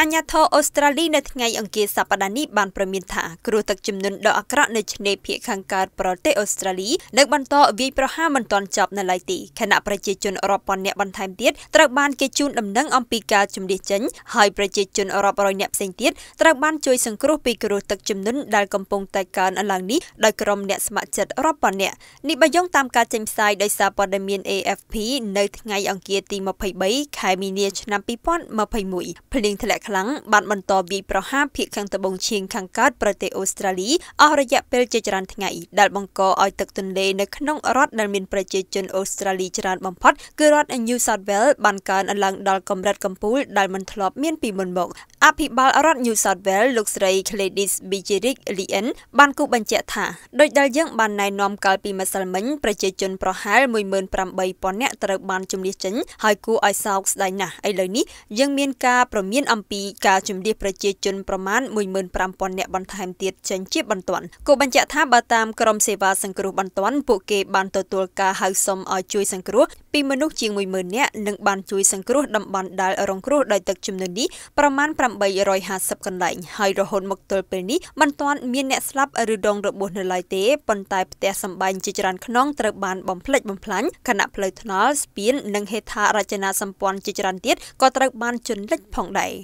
អញ្ញាធរអូស្ត្រាលីនៅថ្ងៃអង្គារសប្តាហ៍នេះបានប្រមានថាគ្រោះទឹកជំនន់ដ៏អាក្រក់នៅឆ្នេរភាគខាងកើតប្រទេសអូស្ត្រាលីនៅបន្តវាយប្រហារមិនទាន់ចប់នៅឡើយទេខណៈប្រជាជនរាប់ពាន់នាក់បន្ថែមទៀតត្រូវបានគេជូនដំណឹងអំពីការជំនះចេញហើយប្រជាជនរាប់រយនាក់ផ្សេងទៀតត្រូវបានជួយសង្គ្រោះពីគ្រោះទឹកជំនន់ដែលកំពុងតែកើនឡើងនេះដោយក្រុមអ្នកស្ម័គ្រចិត្តរាប់ពាន់នាក់នេះបើយោងតាមការចេញផ្សាយដោយសារព័ត៌មាន AFP នៅថ្ងៃអង្គារទី23ខែមីនាឆ្នាំ2021ភ្លៀងធ្លាក់ខ្លាំងបានបន្តវាយប្រហារភៀកខាងត្បូងឈៀងខាងកើតប្រទេសអូស្ត្រាលីអស់រយៈពេលជាច្រើនថ្ងៃដែលបង្កឲ្យទឹកទន្លេនៅក្នុងរដ្ឋដែលមានប្រជាជនអូស្ត្រាលីច្រើនបំផុតគឺរដ្ឋ New South Wales បានកើនឡើងដល់កម្រិតកំពូលដែលមិនធ្លាប់មានពីមុនមកអភិបាលរដ្ឋ New South Wales លោកស្រី Gladys Bijeric Lien បានគូបញ្ជាក់ថាដោយដែលយើងបានណែនាំកាលពីម្សិលមិញប្រជាជនប្រហែល18,000នាក់ត្រូវបានជំនះចេញហើយគួរឲ្យសោកស្ដាយណាស់ឥឡូវនេះយើងមានការប្រមានអំពីការជំរាបប្រជាជនប្រមាណ15000នាក់បន្ថែមទៀតចេញជាបន្ទាន់គូបញ្ជាក់ថាបើតាមក្រមសេវាសង្គ្រោះបន្ទាន់ពួកគេបានទទួលការហៅសុំឲ្យជួយសង្គ្រោះពីមនុស្សជាង10000នាក់និងបានជួយសង្គ្រោះតំបន់ដែលរងគ្រោះដោយទឹកជំនន់នេះប្រមាណ850កន្លែងហើយរហូតមកទល់ពេលនេះមិនទាន់មានអ្នកស្លាប់ឬដងរបួសនៅឡើយទេប៉ុន្តែផ្ទះសម្បែងជាច្រើនខ្នងត្រូវបានបំផ្លិចបំផ្លាញខណៈផ្លូវថ្នល់ស្ពាននិងហេដ្ឋារចនាសម្ព័ន្ធជាច្រើនទៀតក៏ត្រូវបានជន់លិច ផងដែរ